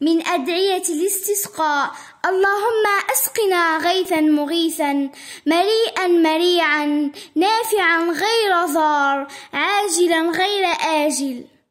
من أدعية الاستسقاء اللهم أسقنا غيثا مغيثا مريئا مريعا نافعا غير ضار عاجلا غير آجل